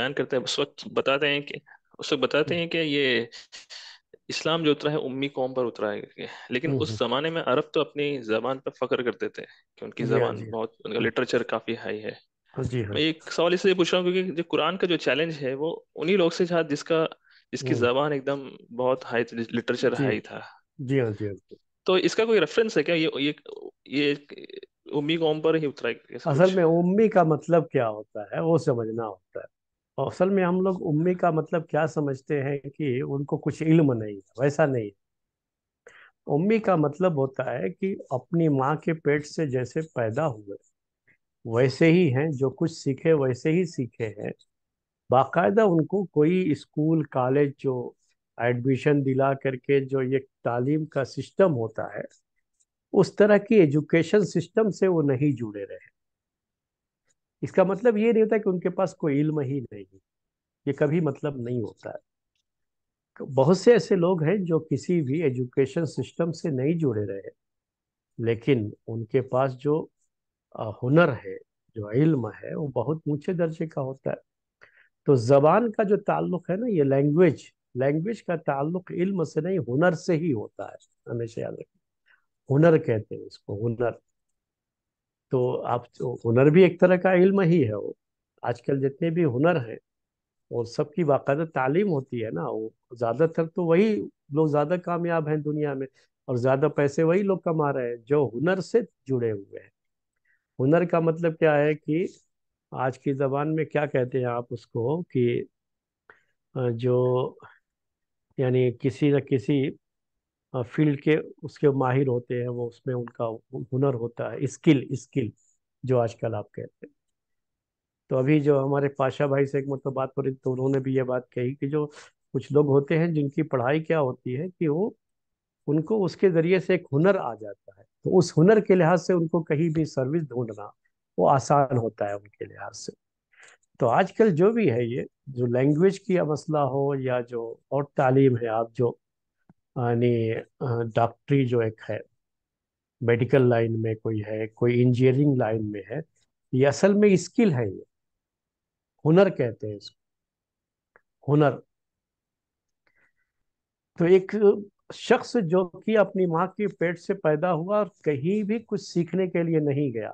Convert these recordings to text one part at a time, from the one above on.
बयान करते हैं उस वक्त बताते हैं कि उस वक्त बताते हैं कि ये इस्लाम जो उतरा है उम्मी कौम पर उतरा है लेकिन हम्म, उस हम्म। जमाने में अरब तो अपनी जबान पर फख्र करते थे कि उनकी हाँ, जबान हाँ। बहुत उनका लिटरेचर काफी हाई है जी हाँ। मैं एक सवाल इसलिए पूछ रहा हूँ क्योंकि जो कुरान का जो चैलेंज है वो उन्हीं लोग से था जिसका जिसकी हम्म। जबान एकदम बहुत हाई लिटरेचर हाई था जी हाँ जी हाँ तो इसका कोई रेफरेंस है क्या ये ये ये उम्मी कौम पर ही उतरा है असल में उम्मी का मतलब क्या होता है वो समझना होता है असल में हम लोग उम्मी का मतलब क्या समझते हैं कि उनको कुछ इल्म नहीं है वैसा नहीं उम्मी का मतलब होता है कि अपनी माँ के पेट से जैसे पैदा हुए वैसे ही हैं जो कुछ सीखे वैसे ही सीखे हैं बाकायदा उनको कोई स्कूल कॉलेज जो एडमिशन दिला करके जो ये तालीम का सिस्टम होता है उस तरह की एजुकेशन सिस्टम से वो नहीं जुड़े रहे इसका मतलब ये नहीं होता कि उनके पास कोई इल्म ही नहीं ये कभी मतलब नहीं होता है बहुत से ऐसे लोग हैं जो किसी भी एजुकेशन सिस्टम से नहीं जुड़े रहे लेकिन उनके पास जो हुनर है जो इल्म है वो बहुत ऊंचे दर्जे का होता है तो ज़बान का जो ताल्लुक है ना ये लैंग्वेज लैंग्वेज का ताल्लुक इल्म से नहीं हुनर से ही होता है हमेशा याद रखें हुनर कहते हैं इसको हुनर तो आप हुनर भी एक तरह का इल्म ही है वो आजकल जितने भी हुनर हैं और सबकी बाकायदा तालीम होती है ना वो ज़्यादातर तो वही लोग ज़्यादा कामयाब हैं दुनिया में और ज़्यादा पैसे वही लोग कमा रहे हैं जो हुनर से जुड़े हुए हैं हुनर का मतलब क्या है कि आज की ज़बान में क्या कहते हैं आप उसको कि जो यानी किसी न किसी फील्ड के उसके माहिर होते हैं वो उसमें उनका हुनर होता है स्किल स्किल जो आजकल आप कहते हैं तो अभी जो हमारे पाशा भाई से एक मतलब बात करी तो उन्होंने भी ये बात कही कि जो कुछ लोग होते हैं जिनकी पढ़ाई क्या होती है कि वो उनको उसके ज़रिए से एक हुनर आ जाता है तो उस हुनर के लिहाज से उनको कहीं भी सर्विस ढूंढना वो आसान होता है उनके लिहाज से तो आजकल जो भी है ये जो लैंग्वेज की मसला हो या जो और तालीम है आप जो यानी डॉक्टरी जो एक है मेडिकल लाइन में कोई है कोई इंजीनियरिंग लाइन में है ये असल में स्किल है ये हुनर कहते हैं इसको हुनर तो एक शख्स जो कि अपनी माँ के पेट से पैदा हुआ और कहीं भी कुछ सीखने के लिए नहीं गया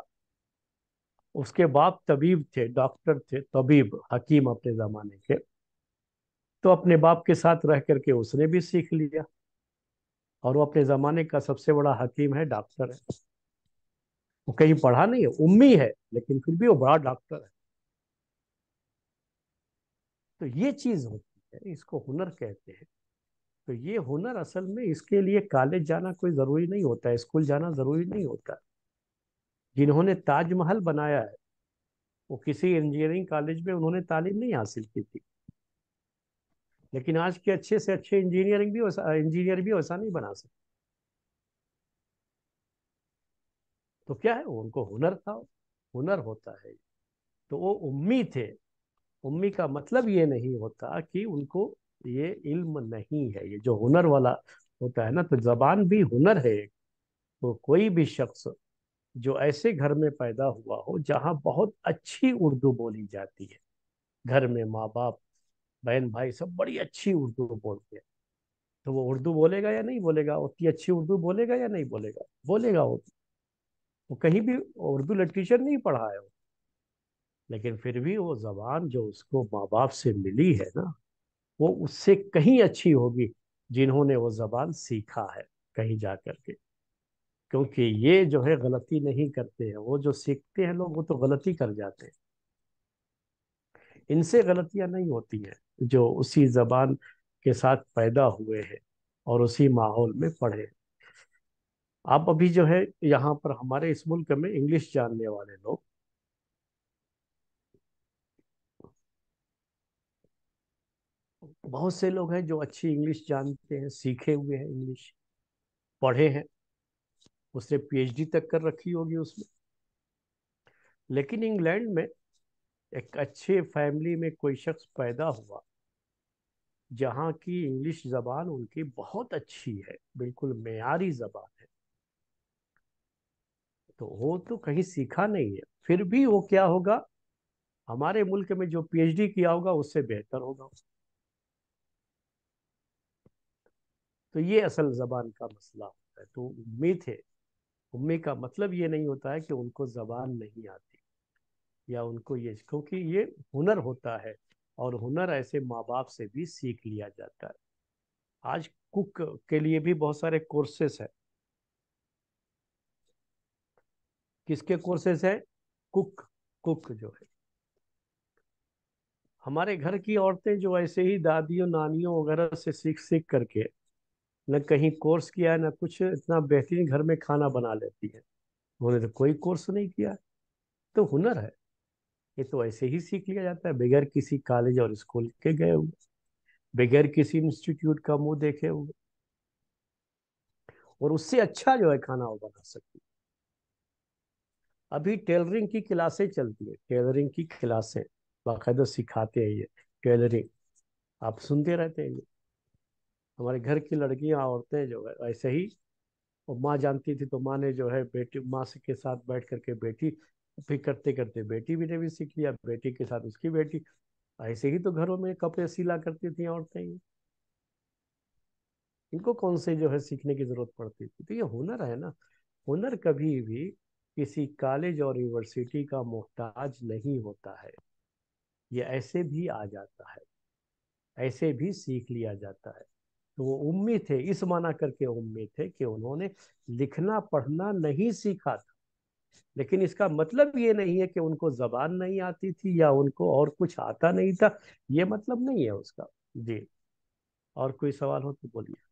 उसके बाप तबीब थे डॉक्टर थे तबीब हकीम अपने ज़माने के तो अपने बाप के साथ रह करके उसने भी सीख लिया और वो अपने ज़माने का सबसे बड़ा हकीम है डॉक्टर है वो कहीं पढ़ा नहीं है उम्मी है लेकिन फिर भी वो बड़ा डॉक्टर है तो ये चीज़ होती है इसको हुनर कहते हैं तो ये हुनर असल में इसके लिए कॉलेज जाना कोई ज़रूरी नहीं होता है स्कूल जाना ज़रूरी नहीं होता जिन्होंने ताजमहल बनाया है वो किसी इंजीनियरिंग कॉलेज में उन्होंने तालीम नहीं हासिल की थी लेकिन आज के अच्छे से अच्छे इंजीनियरिंग भी इंजीनियर भी वैसा नहीं बना सकते तो क्या है उनको हुनर था हुनर होता है तो वो उम्मी थे उम्मी का मतलब ये नहीं होता कि उनको ये इल्म नहीं है ये जो हुनर वाला होता है ना तो जबान भी हुनर है तो कोई भी शख्स जो ऐसे घर में पैदा हुआ हो जहाँ बहुत अच्छी उर्दू बोली जाती है घर में माँ बाप बहन भाई सब बड़ी अच्छी उर्दू बोलते हैं तो वो उर्दू बोलेगा या नहीं बोलेगा उतनी अच्छी उर्दू बोलेगा या नहीं बोलेगा बोलेगा वो वो कहीं भी उर्दू लिटरेचर नहीं पढ़ा है लेकिन फिर भी वो जबान जो उसको माँ बाप से मिली है ना वो उससे कहीं अच्छी होगी जिन्होंने वो जबान सीखा है कहीं जा कर के क्योंकि ये जो है गलती नहीं करते हैं वो जो सीखते हैं लोग वो तो गलती कर जाते हैं इनसे गलतियां नहीं होती हैं जो उसी ज़बान के साथ पैदा हुए हैं और उसी माहौल में पढ़े आप अभी जो है यहाँ पर हमारे इस मुल्क में इंग्लिश जानने वाले लोग बहुत से लोग हैं जो अच्छी इंग्लिश जानते हैं सीखे हुए हैं इंग्लिश पढ़े हैं उसने पीएचडी तक कर रखी होगी उसमें लेकिन इंग्लैंड में एक अच्छे फैमिली में कोई शख्स पैदा हुआ जहाँ की इंग्लिश ज़बान उनकी बहुत अच्छी है बिल्कुल मैारी ज़बान है तो वो तो कहीं सीखा नहीं है फिर भी वो क्या होगा हमारे मुल्क में जो पीएचडी किया होगा उससे बेहतर होगा तो ये असल ज़बान का मसला होता है तो उम्मीद है उम्मीद का मतलब ये नहीं होता है कि उनको ज़बान नहीं आती या उनको ये क्योंकि ये हुनर होता है और हुनर ऐसे माँ बाप से भी सीख लिया जाता है आज कुक के लिए भी बहुत सारे कोर्सेस हैं किसके कोर्सेस हैं कुक कुक जो है हमारे घर की औरतें जो ऐसे ही दादियों नानियों वगैरह से सीख सीख करके न कहीं कोर्स किया है न कुछ इतना बेहतरीन घर में खाना बना लेती है उन्होंने तो कोई कोर्स नहीं किया तो हुनर है ये तो ऐसे ही सीख लिया जाता है बगैर किसी कॉलेज और स्कूल के गए हुए बगैर किसी इंस्टीट्यूट का मुंह देखे हुए और उससे अच्छा जो है खाना वो बना सकती अभी टेलरिंग की क्लासें चलती है टेलरिंग की क्लासें बाकायदा सिखाते हैं ये टेलरिंग आप सुनते रहते हैं ये हमारे घर की लड़कियां औरतें जो है ऐसे ही और माँ जानती थी तो माँ ने जो है बेटी माँ के साथ बैठ करके बेटी फिर करते करते बेटी भी ने भी सीख लिया बेटी के साथ उसकी बेटी ऐसे ही तो घरों में कपड़े सिला करती थी औरतें ही इनको कौन से जो है सीखने की जरूरत पड़ती थी तो ये हुनर है ना हुनर कभी भी किसी कॉलेज और यूनिवर्सिटी का मोहताज नहीं होता है ये ऐसे भी आ जाता है ऐसे भी सीख लिया जाता है तो वो उम्मीद थे इस माना करके उम्मीद थे कि उन्होंने लिखना पढ़ना नहीं सीखा था लेकिन इसका मतलब ये नहीं है कि उनको जबान नहीं आती थी या उनको और कुछ आता नहीं था ये मतलब नहीं है उसका जी और कोई सवाल हो तो बोलिए